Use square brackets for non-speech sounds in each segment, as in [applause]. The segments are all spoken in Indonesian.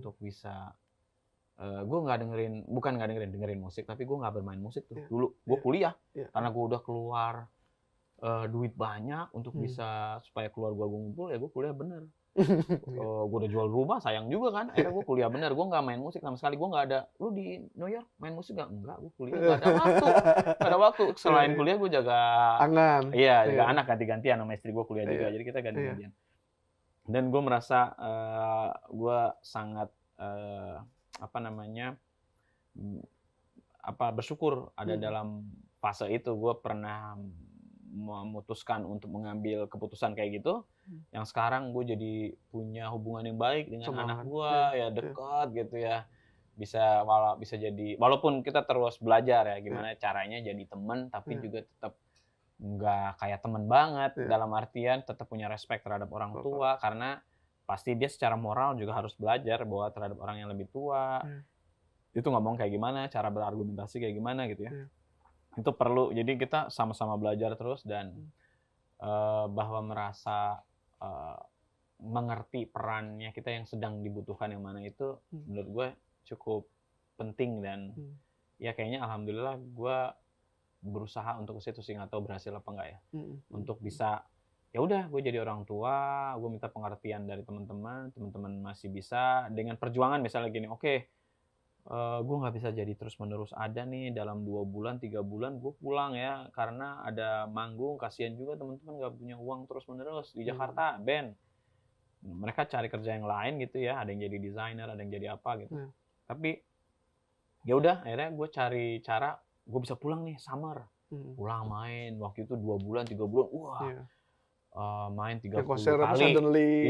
untuk bisa uh, eh, gue nggak dengerin bukan nggak dengerin dengerin musik tapi gue nggak bermain musik tuh yeah. dulu gue yeah. kuliah yeah. karena gue udah keluar uh, duit banyak untuk hmm. bisa supaya keluar gue ngumpul ya gue kuliah bener uh, [laughs] iya. oh, gue udah jual rumah sayang juga kan akhirnya gue kuliah bener gue nggak main musik sama sekali gue nggak ada lu di New York main musik gak? enggak gue kuliah gak ada waktu ada waktu selain iya. kuliah gue jaga anak iya jaga yeah. anak ganti-gantian sama istri gue kuliah juga yeah. jadi kita ganti-gantian yeah dan gue merasa uh, eh, gue sangat uh, apa namanya apa bersyukur ada hmm. dalam fase itu gue pernah memutuskan untuk mengambil keputusan kayak gitu hmm. yang sekarang gue jadi punya hubungan yang baik dengan Semangat. anak gue iya, ya, ya dekat gitu ya bisa wala bisa jadi walaupun kita terus belajar ya iya. gimana ya. caranya jadi temen tapi ya. juga tetap nggak kayak temen banget yeah. dalam artian tetap punya respect terhadap orang tua karena pasti dia secara moral juga harus belajar bahwa terhadap orang yang lebih tua yeah. itu ngomong kayak gimana cara berargumentasi kayak gimana gitu ya yeah. itu perlu jadi kita sama-sama belajar terus dan yeah. Hmm. uh, bahwa merasa uh, mengerti perannya kita yang sedang dibutuhkan yang mana itu yeah. Hmm. menurut gue cukup penting dan yeah. Hmm. ya kayaknya alhamdulillah gue berusaha untuk ke situ sih nggak tahu berhasil apa enggak ya hmm. hmm untuk hmm. bisa ya udah gue jadi orang tua gue minta pengertian dari teman-teman teman-teman masih bisa dengan perjuangan misalnya gini oke okay, uh, eh, gue nggak bisa jadi terus menerus ada nih dalam dua bulan tiga bulan gue pulang ya karena ada manggung kasihan juga teman-teman nggak punya uang terus menerus di hmm. Jakarta hmm. band mereka cari kerja yang lain gitu ya ada yang jadi desainer ada yang jadi apa gitu hmm. tapi ya udah akhirnya gue cari cara gue bisa pulang nih summer hmm. pulang main waktu itu dua bulan tiga bulan wah yeah. Iya. Uh, main tiga ya, kali,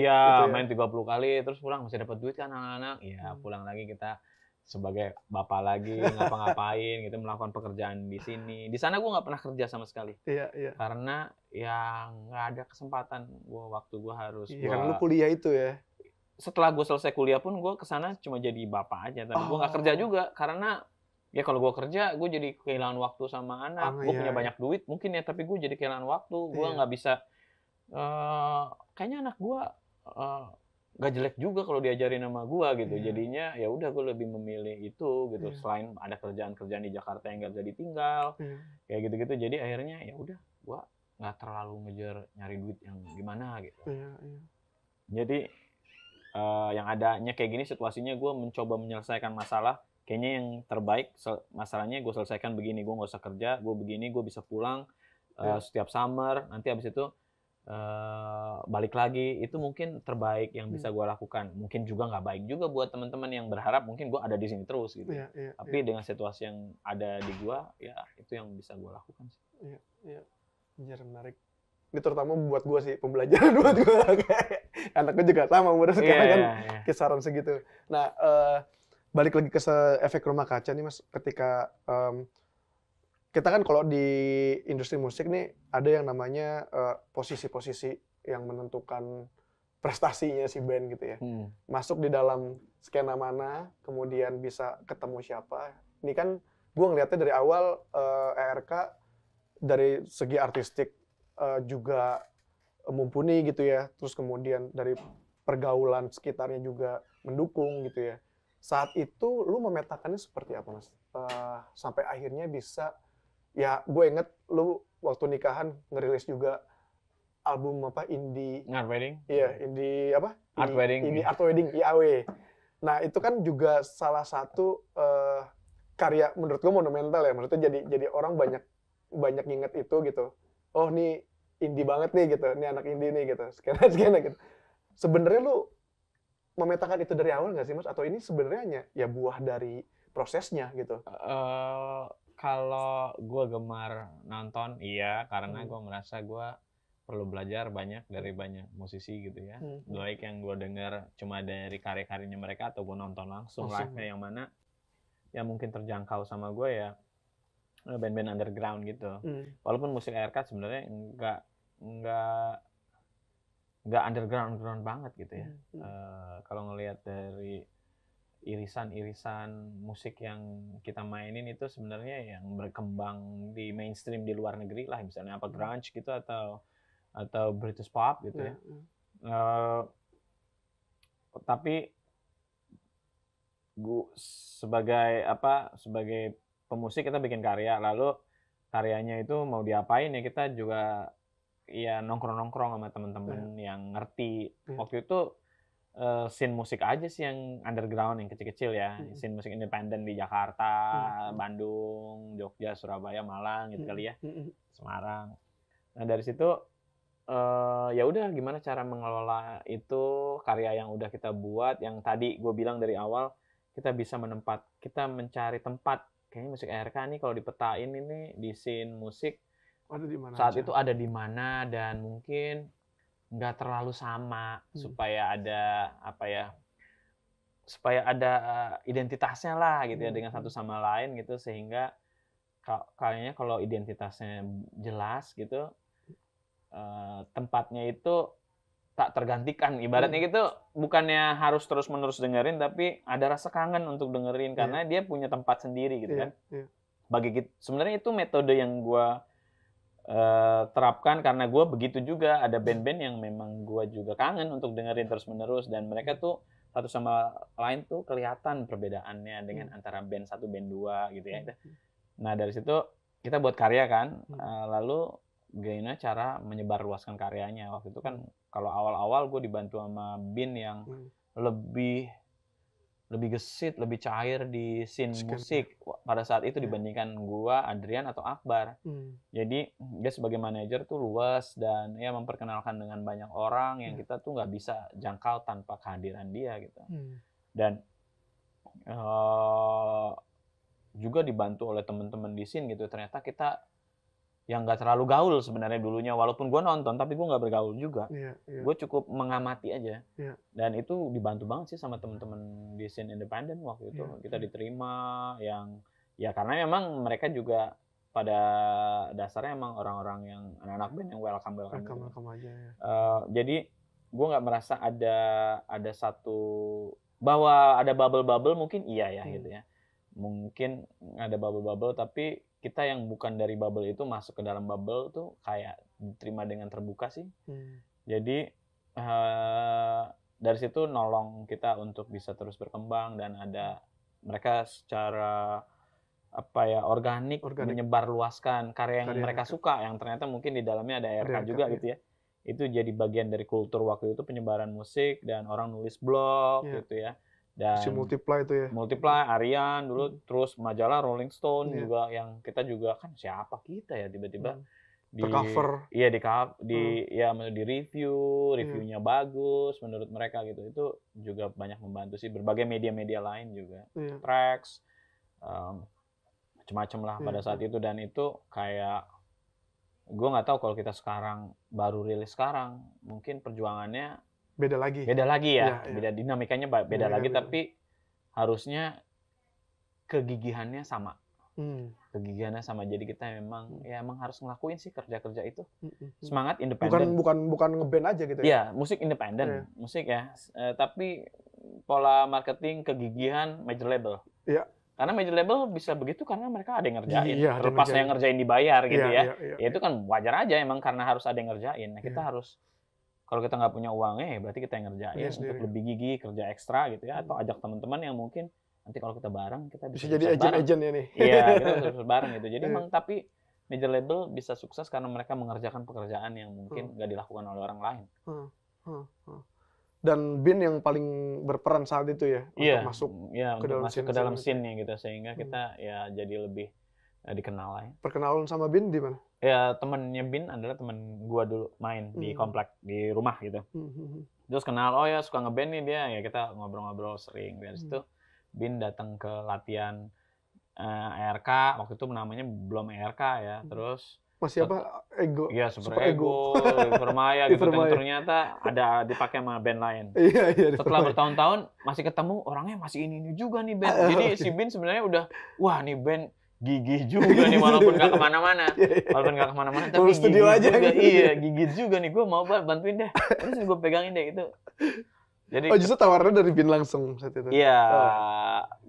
iya gitu ya. main 30 kali, terus pulang masih dapat duit kan anak-anak, ya hmm. pulang lagi kita sebagai bapak lagi ngapa-ngapain gitu melakukan pekerjaan di sini di sana gue nggak pernah kerja sama sekali iya, iya. karena yang nggak ada kesempatan gue waktu gue harus iya, gua... karena lu kuliah itu ya setelah gue selesai kuliah pun gue kesana cuma jadi bapak aja tapi oh. gue nggak kerja juga karena ya kalau gue kerja gue jadi kehilangan waktu sama anak oh, gue iya, punya iya. banyak duit mungkin ya tapi gue jadi kehilangan waktu gue iya. bisa uh, kayaknya anak gue uh, gak jelek juga kalau diajarin sama gue gitu iya. jadinya ya udah gue lebih memilih itu gitu iya. selain ada kerjaan-kerjaan di Jakarta yang gak bisa ditinggal iya. kayak gitu-gitu jadi akhirnya ya udah gue nggak terlalu ngejar nyari duit yang gimana gitu iya, iya. jadi uh, yang adanya kayak gini situasinya gue mencoba menyelesaikan masalah kayaknya yang terbaik masalahnya gue selesaikan begini gue nggak usah kerja gue begini gue bisa pulang yeah. uh, iya. setiap summer nanti abis itu uh, balik lagi itu mungkin terbaik yang bisa hmm. gue lakukan mungkin juga nggak baik juga buat teman-teman yang berharap mungkin gue ada di sini terus gitu yeah, yeah, tapi yeah. dengan situasi yang ada di gue ya itu yang bisa gue lakukan sih iya yeah, iya menarik ini terutama buat gue sih pembelajaran [laughs] buat gue juga sama umur iya, sekarang yeah, kan yeah, yeah. kisaran segitu nah uh, balik lagi ke efek rumah kaca nih mas ketika um, kita kan kalau di industri musik nih ada yang namanya eh, posisi-posisi uh, yang menentukan prestasinya si band gitu ya. Hmm. Masuk di dalam skena mana, kemudian bisa ketemu siapa. Ini kan gua ngeliatnya dari awal uh, eh, ERK dari segi artistik uh, juga mumpuni gitu ya. Terus kemudian dari pergaulan sekitarnya juga mendukung gitu ya saat itu lu memetakannya seperti apa mas uh, sampai akhirnya bisa ya gue inget lu waktu nikahan ngerilis juga album apa indie art wedding iya yeah, indie apa art wedding indie art wedding IAW nah itu kan juga salah satu uh, karya menurut gue monumental ya maksudnya jadi jadi orang banyak banyak nginget itu gitu oh nih indie banget nih gitu ini anak indie nih gitu sekian [laughs] sekian gitu sebenarnya lu memetakan itu dari awal nggak sih mas? Atau ini sebenarnya ya buah dari prosesnya gitu? Uh, kalau gue gemar nonton, iya karena hmm. gue merasa gue perlu belajar banyak dari banyak musisi gitu ya. Hmm. Baik yang gue dengar cuma dari karya-karyanya mereka atau gue nonton langsung live yang mana yang mungkin terjangkau sama gue ya eh, band-band underground gitu. Hmm. Walaupun musik ARK sebenarnya nggak nggak nggak underground underground banget gitu ya. Hmm. Uh, kalau ngelihat dari irisan-irisan musik yang kita mainin itu sebenarnya yang berkembang di mainstream di luar negeri lah misalnya apa hmm. grunge gitu atau atau British pop gitu ya. Hmm. Uh, tapi gua sebagai apa sebagai pemusik kita bikin karya lalu karyanya itu mau diapain ya kita juga ya nongkrong-nongkrong sama temen-temen yeah. yang ngerti. Yeah. Waktu itu uh, scene musik aja sih yang underground yang kecil-kecil ya. Mm. Scene musik independen di Jakarta, mm. Bandung, Jogja, Surabaya, Malang gitu mm. kali ya. Semarang. Nah, dari situ uh, ya udah gimana cara mengelola itu karya yang udah kita buat yang tadi gue bilang dari awal kita bisa menempat kita mencari tempat kayaknya musik RK nih kalau dipetain ini di scene musik ada di mana saat aja. itu ada di mana dan mungkin nggak terlalu sama hmm. supaya ada apa ya supaya ada eh, identitasnya lah gitu ya hmm. ya dengan satu sama lain gitu sehingga kayaknya kalau identitasnya jelas gitu eh, tempatnya itu tak tergantikan ibaratnya hmm. gitu bukannya harus terus menerus dengerin tapi ada rasa kangen untuk dengerin iya. karena yeah. dia punya tempat sendiri gitu yeah. kan yeah. bagi sebenarnya itu metode yang gue Eh, terapkan karena gue begitu juga ada band-band yang memang gue juga kangen untuk dengerin terus-menerus dan mereka tuh satu sama lain tuh kelihatan perbedaannya dengan hmm. antara band satu band dua gitu ya. Hmm. Nah dari situ kita buat karya kan, hmm. uh, lalu gimana cara menyebar luaskan karyanya waktu itu kan hmm. kalau awal-awal gue dibantu sama Bin yang hmm. lebih lebih gesit, lebih cair di scene Sekarang. musik pada saat itu iya. dibandingkan gua, Adrian atau Akbar. Hmm. Jadi dia sebagai manajer tuh luas dan ya memperkenalkan dengan banyak orang yang hmm. kita tuh nggak bisa jangkau tanpa kehadiran dia gitu. Hmm. Dan uh, juga dibantu oleh teman-teman di scene gitu. Ternyata kita yang nggak terlalu gaul sebenarnya dulunya walaupun gue nonton tapi gue nggak bergaul juga yeah, yeah. gue cukup mengamati aja yeah. dan itu dibantu banget sih sama temen-temen di scene independen waktu itu yeah. kita iya. diterima yang ya karena memang mereka juga pada dasarnya emang orang-orang yang anak-anak band yang welcome welcome, welcome, gitu. welcome aja ya. uh, jadi gue nggak merasa ada ada satu bahwa ada bubble bubble mungkin iya ya hmm. gitu ya mungkin ada bubble bubble tapi kita yang bukan dari bubble itu masuk ke dalam bubble tuh kayak diterima dengan terbuka sih. Hmm. Jadi uh, dari situ nolong kita untuk bisa terus berkembang dan ada mereka secara apa ya organik, organik. menyebar luaskan karya yang karya mereka suka yang ternyata mungkin di dalamnya ada RK, RK juga iya. gitu ya itu jadi bagian dari kultur waktu itu penyebaran musik dan orang nulis blog yeah. gitu ya dan si multiply itu ya multiply Arian dulu hmm. terus majalah Rolling Stone yeah. juga yang kita juga kan siapa kita ya tiba-tiba hmm. di cover iya di di hmm. ya di review iya. reviewnya yeah. bagus menurut mereka gitu itu juga banyak membantu sih berbagai media-media lain juga yeah. tracks um, macam-macam lah yeah. pada saat iya. itu dan itu kayak gue nggak tahu kalau kita sekarang baru rilis sekarang mungkin perjuangannya beda lagi. Beda lagi ya, ya beda dinamikanya beda, beda lagi beda. tapi harusnya kegigihannya sama. Hmm. Kegigihannya sama. Jadi kita memang hmm. ya emang harus ngelakuin sih kerja-kerja itu. Hmm, hmm, Semangat independen. Bukan bukan bukan ngeband aja gitu ya. Iya, musik independen, ya. musik ya. E, tapi pola marketing kegigihan major label. Iya. Karena major label bisa begitu karena mereka ada yang ngerjain. Iya, terlepas yang ngerjain dibayar gitu ya. ya. Iya, ya. ya itu iya. kan wajar aja emang karena harus ada yang ngerjain. Nah, kita ya. harus kalau kita nggak punya uangnya, ya eh, berarti kita yang ngerjain yes, iya, untuk lebih gigi kerja ekstra gitu ya. Atau ajak teman-teman yang mungkin nanti kalau kita bareng kita bisa, bisa jadi agent-agent ya nih. Iya, [laughs] kita bisa bareng gitu. Jadi iya. emang tapi major label bisa sukses karena mereka mengerjakan pekerjaan yang mungkin hmm. nggak hmm. dilakukan oleh orang lain. Hmm, hmm. Hmm. dan Bin yang paling berperan saat itu ya yeah, untuk iya, masuk yeah, ke dalam masuk scene, ke dalam scene-nya gitu sehingga hmm. kita ya jadi lebih ya, dikenal lah ya. Perkenalan sama Bin di mana? ya temennya Bin adalah temen gua dulu main hmm. di komplek di rumah gitu hmm, hmm, hmm. terus kenal oh ya suka ngeband nih dia ya kita ngobrol-ngobrol sering dari hmm. situ Bin datang ke latihan uh, eh, ARK waktu itu namanya belum ARK ya hmm. terus masih apa ego ya super, super ego, permaya [laughs] gitu dan ternyata ada dipakai sama band lain [laughs] iya, iya, setelah bertahun-tahun masih ketemu orangnya masih ini ini juga nih band [laughs] jadi si Bin sebenarnya udah wah nih band gigih [laughs] juga nih walaupun gak kemana-mana iya, iya. walaupun gak kemana-mana tapi studio aja juga. Gitu. iya gigih juga nih gue mau bantuin deh terus gue pegangin deh itu. Oh, jadi oh justru tawarannya dari bin langsung saat itu iya oh.